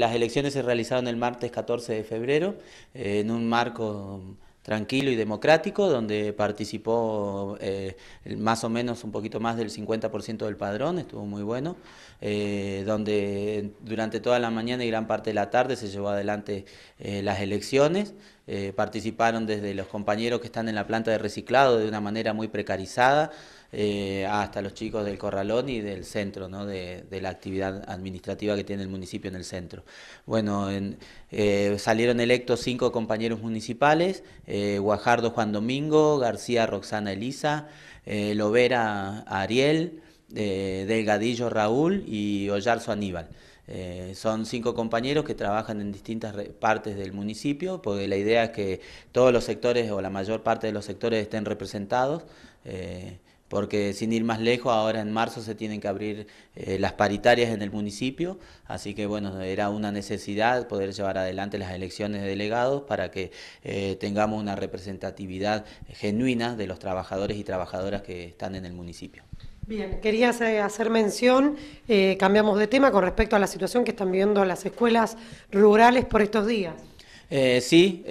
Las elecciones se realizaron el martes 14 de febrero eh, en un marco tranquilo y democrático, donde participó eh, más o menos un poquito más del 50% del padrón, estuvo muy bueno, eh, donde durante toda la mañana y gran parte de la tarde se llevó adelante las elecciones. Eh, participaron desde los compañeros que están en la planta de reciclado de una manera muy precarizada, eh, hasta los chicos del Corralón y del centro, ¿no? de, la actividad administrativa que tiene el municipio en el centro. Bueno, eh, salieron electos cinco compañeros municipales, Guajardo Juan Domingo, García Roxana Elisa, Lovera Ariel, Delgadillo Raúl y Ollarzo Aníbal. Eh, son cinco compañeros que trabajan en distintas partes del municipio, porque la idea es que todos los sectores o la mayor parte de los sectores estén representados. Eh, porque sin ir más lejos, ahora en marzo se tienen que abrir eh, las paritarias en el municipio, así que bueno, era una necesidad poder llevar adelante las elecciones de delegados para que tengamos una representatividad genuina de los trabajadores y trabajadoras que están en el municipio. Bien, quería eh, hacer mención, eh, cambiamos de tema con respecto a la situación que están viviendo las escuelas rurales por estos días. Eh, sí,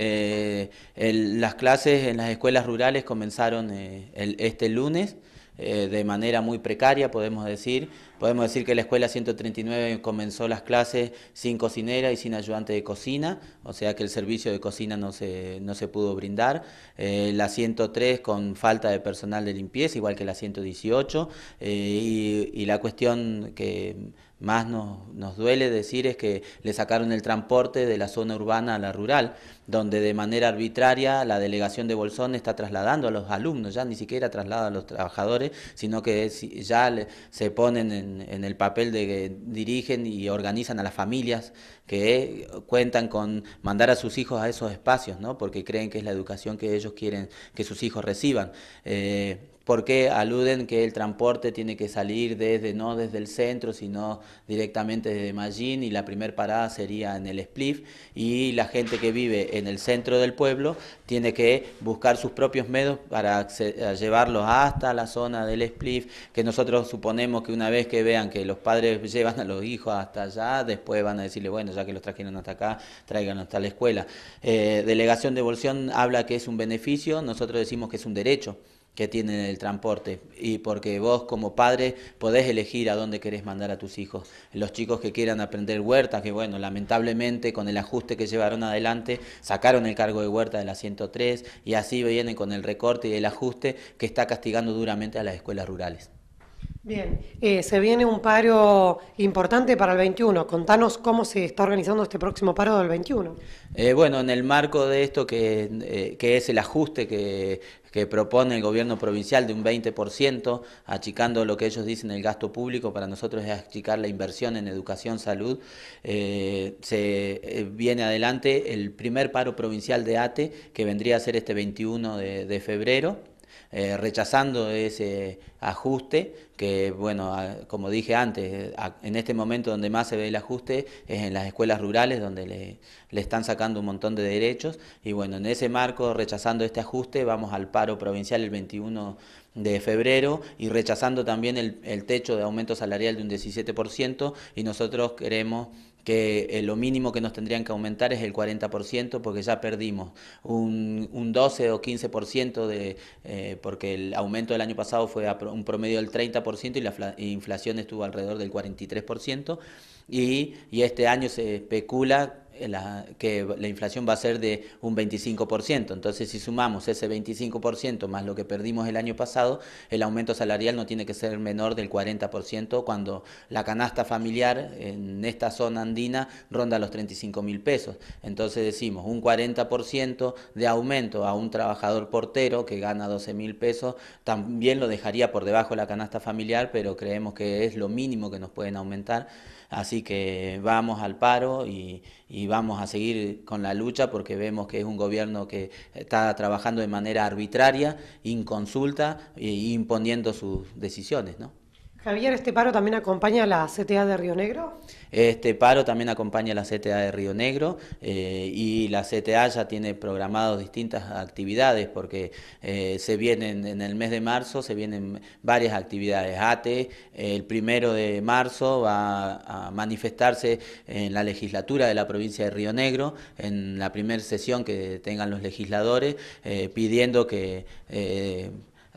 las clases en las escuelas rurales comenzaron este lunes. Eh, de manera muy precaria, podemos decir. Podemos decir que la escuela 139 comenzó las clases sin cocinera y sin ayudante de cocina, o sea que el servicio de cocina no se, no se pudo brindar. Eh, la 103 con falta de personal de limpieza, igual que la 118. Eh, y la cuestión que más nos, nos, duele decir es que le sacaron el transporte de la zona urbana a la rural, donde de manera arbitraria la delegación de Bolsón está trasladando a los alumnos, ya ni siquiera traslada a los trabajadores, sino que ya se ponen en, el papel de que dirigen y organizan a las familias que cuentan con mandar a sus hijos a esos espacios, ¿no? porque creen que es la educación que ellos quieren que sus hijos reciban. Eh, porque aluden que el transporte tiene que salir desde, no desde el centro, sino directamente desde Mallín y la primera parada sería en el Spliff y la gente que vive en el centro del pueblo tiene que buscar sus propios medios para llevarlos hasta la zona del Spliff, que nosotros suponemos que una vez que vean que los padres llevan a los hijos hasta allá, después van a decirle, bueno, ya que los trajeron hasta acá, tráiganlos hasta la escuela. Eh, delegación de Evolución habla que es un beneficio, nosotros decimos que es un derecho que tiene el transporte y porque vos como padre podés elegir a dónde querés mandar a tus hijos. Los chicos que quieran aprender huerta, que bueno, lamentablemente con el ajuste que llevaron adelante, sacaron el cargo de huerta de la 103 y así vienen con el recorte y el ajuste que está castigando duramente a las escuelas rurales. Bien, eh, se viene un paro importante para el 21. Contanos cómo se está organizando este próximo paro del 21. Eh, bueno, en el marco de esto que, eh, que es el ajuste que que propone el gobierno provincial de un 20%, achicando lo que ellos dicen el gasto público, para nosotros es achicar la inversión en educación, salud. Eh, se eh, viene adelante el primer paro provincial de ATE, que vendría a ser este 21 de febrero. Eh, rechazando ese ajuste, que bueno, como dije antes, en este momento donde más se ve el ajuste es en las escuelas rurales, donde le, están sacando un montón de derechos, y bueno, en ese marco, rechazando este ajuste, vamos al paro provincial el 21 de febrero y rechazando también el techo de aumento salarial de un 17%, y nosotros queremos que eh, lo mínimo que nos tendrían que aumentar es el 40% porque ya perdimos un, 12 o 15% de, eh, porque el aumento del año pasado fue un promedio del 30% y la inflación estuvo alrededor del 43% y, y este año se especula que la inflación va a ser de un 25%. Entonces, si sumamos ese 25% más lo que perdimos el año pasado, el aumento salarial no tiene que ser menor del 40% cuando la canasta familiar en esta zona andina ronda los 35 mil pesos. Entonces decimos, un 40% de aumento a un trabajador portero que gana 12 mil pesos, también lo dejaría por debajo de la canasta familiar, pero creemos que es lo mínimo que nos pueden aumentar. Así que vamos al paro y vamos a seguir con la lucha porque vemos que es un gobierno que está trabajando de manera arbitraria, inconsulta e imponiendo sus decisiones. ¿no? Javier, ¿este paro también acompaña a la CTA de Río Negro? Este paro también acompaña a la CTA de Río Negro eh, y la CTA ya tiene programadas distintas actividades porque eh, se vienen en el mes de marzo, se vienen varias actividades. ATE, el primero de marzo va a manifestarse en la legislatura de la provincia de Río Negro, en la primera sesión que tengan los legisladores, eh, pidiendo que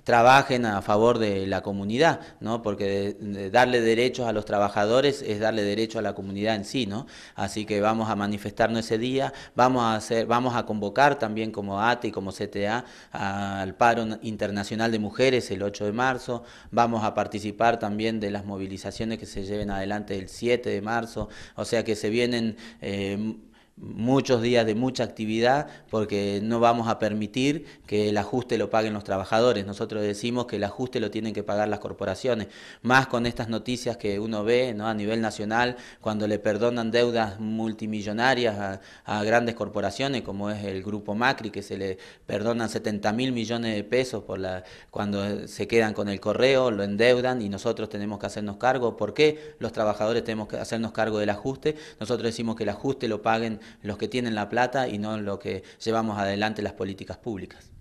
trabajen a favor de la comunidad, ¿no? Porque darle derechos a los trabajadores es darle derecho a la comunidad en sí, ¿no? Así que vamos a manifestarnos ese día, vamos a hacer, vamos a convocar también como ATE y como CTA al paro internacional de mujeres el 8 de marzo, vamos a participar también de las movilizaciones que se lleven adelante el 7 de marzo, o sea que se vienen eh, muchos días de mucha actividad porque no vamos a permitir que el ajuste lo paguen los trabajadores. Nosotros decimos que el ajuste lo tienen que pagar las corporaciones. Más con estas noticias que uno ve a nivel nacional cuando le perdonan deudas multimillonarias a, grandes corporaciones como es el Grupo Macri que se le perdonan 70 mil millones de pesos por la, cuando se quedan con el correo, lo endeudan y nosotros tenemos que hacernos cargo. ¿Por qué los trabajadores tenemos que hacernos cargo del ajuste? Nosotros decimos que el ajuste lo paguen los que tienen la plata y no los lo que llevamos adelante las políticas públicas.